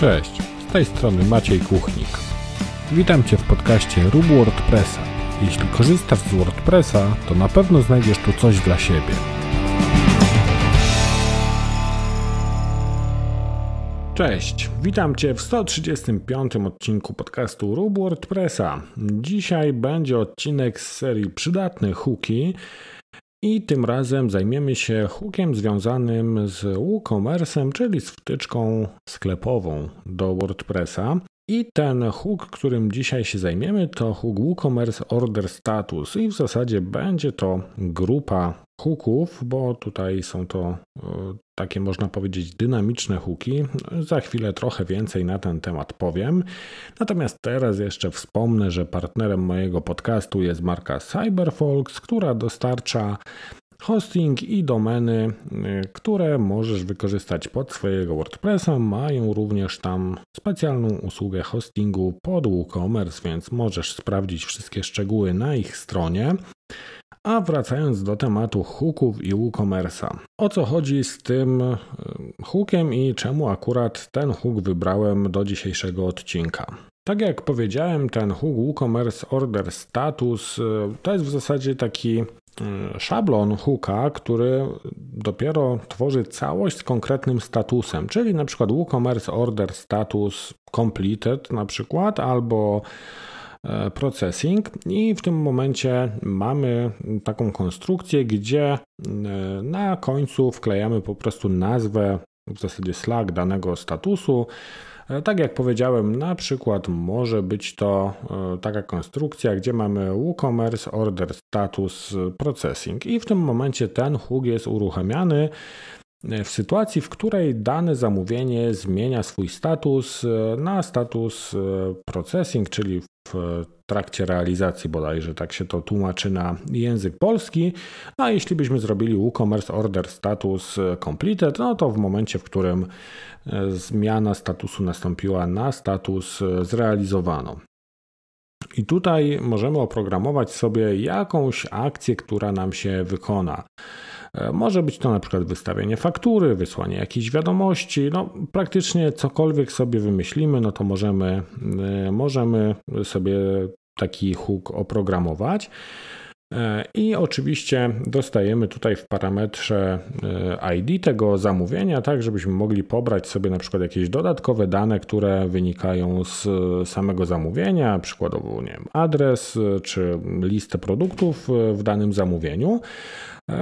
Cześć, z tej strony Maciej Kuchnik. Witam Cię w podcaście Rób WordPressa. Jeśli korzystasz z WordPressa, to na pewno znajdziesz tu coś dla siebie. Cześć, witam Cię w 135 odcinku podcastu Rób WordPressa. Dzisiaj będzie odcinek z serii Przydatne Huki. I tym razem zajmiemy się hookiem związanym z WooCommerce, czyli z wtyczką sklepową do WordPressa. I ten hook, którym dzisiaj się zajmiemy, to hook WooCommerce Order Status i w zasadzie będzie to grupa hooków, bo tutaj są to e, takie można powiedzieć dynamiczne huki. Za chwilę trochę więcej na ten temat powiem. Natomiast teraz jeszcze wspomnę, że partnerem mojego podcastu jest marka Cyberfolks, która dostarcza hosting i domeny, y, które możesz wykorzystać pod swojego WordPressa. Mają również tam specjalną usługę hostingu pod WooCommerce, więc możesz sprawdzić wszystkie szczegóły na ich stronie. A wracając do tematu hooków i WooCommerce'a. O co chodzi z tym e, hookiem i czemu akurat ten hook wybrałem do dzisiejszego odcinka? Tak jak powiedziałem, ten hook WooCommerce Order Status e, to jest w zasadzie taki e, szablon hooka, który dopiero tworzy całość z konkretnym statusem, czyli na przykład WooCommerce Order Status Completed na przykład, albo E, processing i w tym momencie mamy taką konstrukcję, gdzie e, na końcu wklejamy po prostu nazwę, w zasadzie Slack danego statusu. E, tak jak powiedziałem, na przykład może być to taka konstrukcja, gdzie mamy WooCommerce Order Status Processing i w tym momencie ten hug jest uruchamiany E, w sytuacji, w której dane zamówienie zmienia swój status e, na status e, processing, czyli w trakcie realizacji bodajże, tak się to tłumaczy na język polski. No, a jeśli byśmy zrobili WooCommerce Order Status Completed, no to w momencie, w którym zmiana statusu nastąpiła na status zrealizowano. I tutaj możemy oprogramować sobie jakąś akcję, która nam się wykona. E, może być to na przykład wystawienie faktury, wysłanie jakiejś wiadomości, no praktycznie cokolwiek sobie wymyślimy, no to możemy, e, możemy sobie taki hook oprogramować. E, I oczywiście dostajemy tutaj w parametrze e, ID tego zamówienia, tak żebyśmy mogli pobrać sobie na przykład jakieś dodatkowe dane, które wynikają z e, samego zamówienia, przykładowo nie wiem, adres czy listę produktów w danym zamówieniu.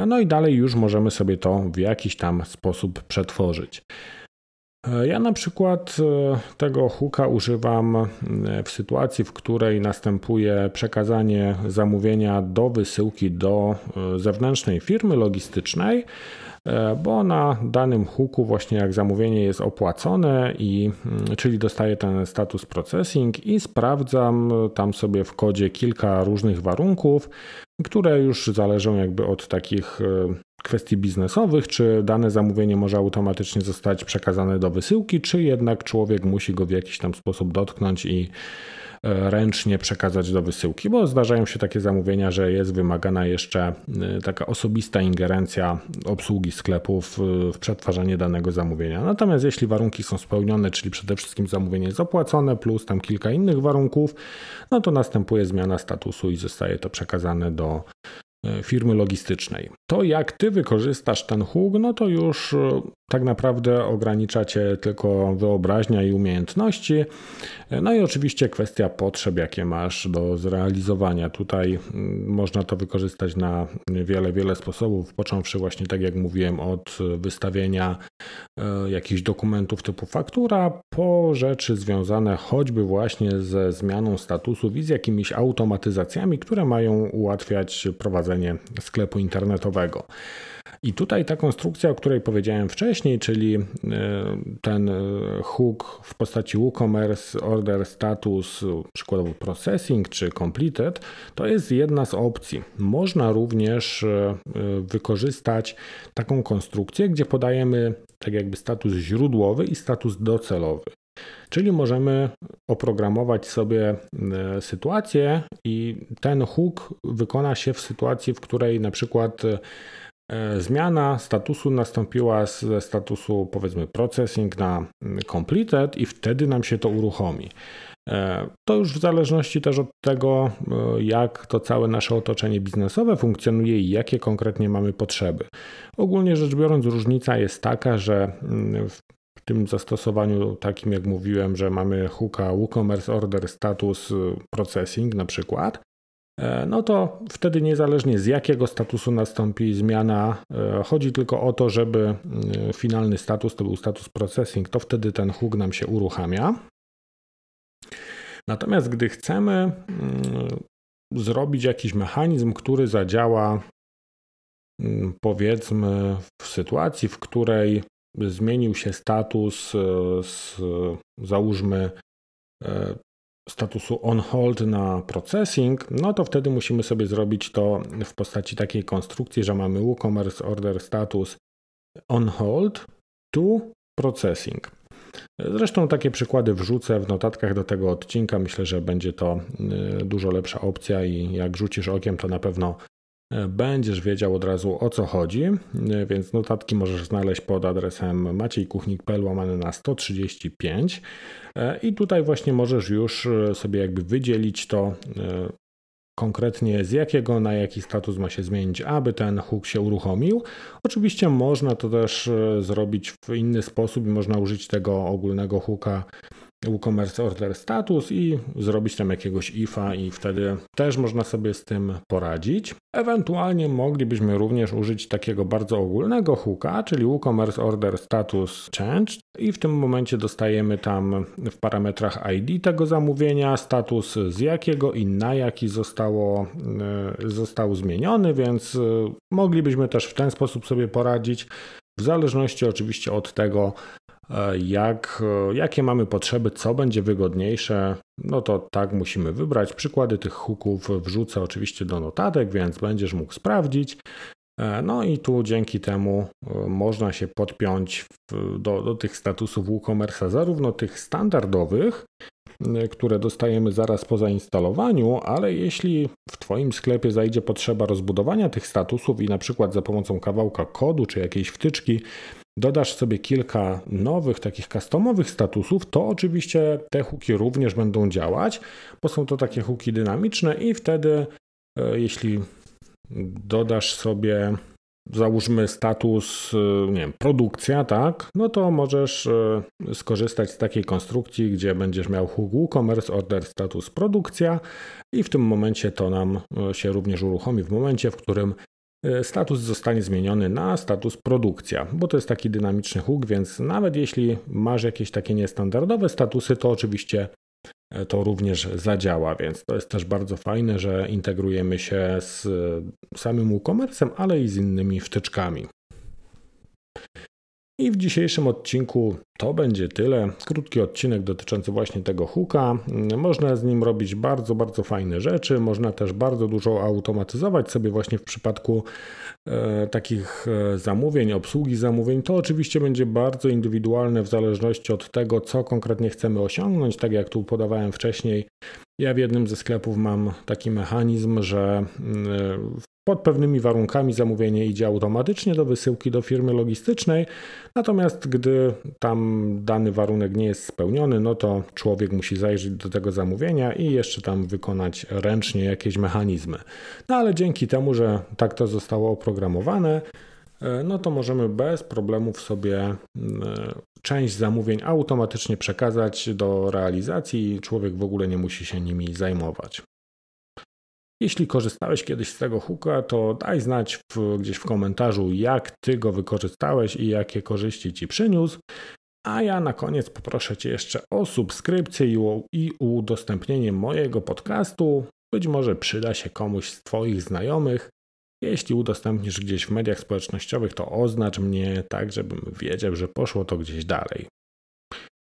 No i dalej już możemy sobie to w jakiś tam sposób przetworzyć. E, ja na przykład e, tego hooka używam w sytuacji, w której następuje przekazanie zamówienia do wysyłki do e, zewnętrznej firmy logistycznej. E, bo na danym huku właśnie jak zamówienie jest opłacone i mm, czyli dostaję ten status processing i sprawdzam tam sobie w kodzie kilka różnych warunków, które już zależą jakby od takich e, kwestii biznesowych, czy dane zamówienie może automatycznie zostać przekazane do wysyłki, czy jednak człowiek musi go w jakiś tam sposób dotknąć i E, ręcznie przekazać do wysyłki, bo zdarzają się takie zamówienia, że jest wymagana jeszcze e, taka osobista ingerencja obsługi sklepów e, w przetwarzanie danego zamówienia. Natomiast jeśli warunki są spełnione, czyli przede wszystkim zamówienie jest opłacone, plus tam kilka innych warunków, no to następuje zmiana statusu i zostaje to przekazane do E, firmy logistycznej. To jak ty wykorzystasz ten huk, no to już e, tak naprawdę ograniczacie tylko wyobraźnia i umiejętności. E, no i oczywiście kwestia potrzeb, jakie masz do zrealizowania. Tutaj mm, można to wykorzystać na wiele, wiele sposobów, począwszy właśnie tak jak mówiłem od wystawienia jakichś dokumentów typu faktura, po rzeczy związane choćby właśnie ze zmianą statusu i z jakimiś automatyzacjami, które mają ułatwiać prowadzenie prowadzenie sklepu internetowego. I tutaj ta konstrukcja, o której powiedziałem wcześniej, czyli e, ten e, hook w postaci WooCommerce Order Status, przykładowo Processing czy Completed, to jest jedna z opcji. Można również e, wykorzystać taką konstrukcję, gdzie podajemy tak jakby status źródłowy i status docelowy. Czyli możemy oprogramować sobie e, sytuację i ten hook wykona się w sytuacji, w której na przykład e, zmiana statusu nastąpiła ze statusu powiedzmy processing na completed i wtedy nam się to uruchomi. E, to już w zależności też od tego, jak to całe nasze otoczenie biznesowe funkcjonuje i jakie konkretnie mamy potrzeby. Ogólnie rzecz biorąc, różnica jest taka, że w w tym zastosowaniu takim jak mówiłem, że mamy hooka WooCommerce Order Status y, Processing na przykład, e, no to wtedy niezależnie z jakiego statusu nastąpi zmiana, e, chodzi tylko o to, żeby y, finalny status to był status processing, to wtedy ten hook nam się uruchamia. Natomiast gdy chcemy mm, zrobić jakiś mechanizm, który zadziała mm, powiedzmy w sytuacji, w której zmienił się status e, z załóżmy e, statusu on hold na processing, no to wtedy musimy sobie zrobić to w postaci takiej konstrukcji, że mamy WooCommerce order status on hold to processing. Zresztą takie przykłady wrzucę w notatkach do tego odcinka. Myślę, że będzie to e, dużo lepsza opcja i jak rzucisz okiem, to na pewno Będziesz wiedział od razu o co chodzi, więc notatki możesz znaleźć pod adresem maciejkuchnik.pl łamany na 135 i tutaj właśnie możesz już e, sobie jakby wydzielić to e, konkretnie z jakiego na jaki status ma się zmienić, aby ten hook się uruchomił. Oczywiście można to też e, zrobić w inny sposób i można użyć tego ogólnego hooka WooCommerce Order Status i zrobić tam jakiegoś ifa i wtedy też można sobie z tym poradzić. Ewentualnie moglibyśmy również użyć takiego bardzo ogólnego hooka, czyli WooCommerce Order Status Change i w tym momencie dostajemy tam w parametrach ID tego zamówienia, status z jakiego i na jaki zostało, e, został zmieniony, więc e, moglibyśmy też w ten sposób sobie poradzić. W zależności oczywiście od tego, jak, jakie mamy potrzeby, co będzie wygodniejsze, no to tak musimy wybrać. Przykłady tych huków wrzucę oczywiście do notatek, więc będziesz mógł sprawdzić. E, no i tu dzięki temu e, można się podpiąć do, do tych statusów WooCommerce, zarówno tych standardowych, E, które dostajemy zaraz po zainstalowaniu, ale jeśli w Twoim sklepie zajdzie potrzeba rozbudowania tych statusów i na przykład za pomocą kawałka kodu czy jakiejś wtyczki dodasz sobie kilka nowych, takich customowych statusów, to oczywiście te huki również będą działać, bo są to takie huki dynamiczne i wtedy, e, jeśli dodasz sobie załóżmy status, y, nie wiem, produkcja, tak, no to możesz y, skorzystać z takiej konstrukcji, gdzie będziesz miał WooCommerce order status produkcja i w tym momencie to nam y, się również uruchomi w momencie, w którym status zostanie zmieniony na status produkcja, bo to jest taki dynamiczny hook, więc nawet jeśli masz jakieś takie niestandardowe statusy, to oczywiście E, to również zadziała, więc to jest też bardzo fajne, że integrujemy się z e, samym WooCommerce'em, ale i z innymi wtyczkami. I w dzisiejszym odcinku to będzie tyle. Krótki odcinek dotyczący właśnie tego hooka. Można z nim robić bardzo, bardzo fajne rzeczy. Można też bardzo dużo automatyzować sobie właśnie w przypadku e, takich e, zamówień, obsługi zamówień. To oczywiście będzie bardzo indywidualne w zależności od tego, co konkretnie chcemy osiągnąć. Tak jak tu podawałem wcześniej, ja w jednym ze sklepów mam taki mechanizm, że mm, e, pod pewnymi warunkami zamówienie idzie automatycznie do wysyłki do firmy logistycznej, natomiast gdy tam dany warunek nie jest spełniony, no to człowiek musi zajrzeć do tego zamówienia i jeszcze tam wykonać ręcznie jakieś mechanizmy. No ale dzięki temu, że tak to zostało oprogramowane, e, no to możemy bez problemów sobie e, część zamówień automatycznie przekazać do realizacji i człowiek w ogóle nie musi się nimi zajmować. Jeśli korzystałeś kiedyś z tego hooka, to daj znać w, gdzieś w komentarzu, jak ty go wykorzystałeś i jakie korzyści ci przyniósł. A ja na koniec poproszę cię jeszcze o subskrypcję i udostępnienie mojego podcastu. Być może przyda się komuś z twoich znajomych. Jeśli udostępnisz gdzieś w mediach społecznościowych, to oznacz mnie tak, żebym wiedział, że poszło to gdzieś dalej.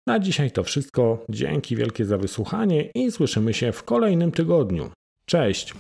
Na dzisiaj to wszystko. Dzięki wielkie za wysłuchanie i słyszymy się w kolejnym tygodniu. Cześć!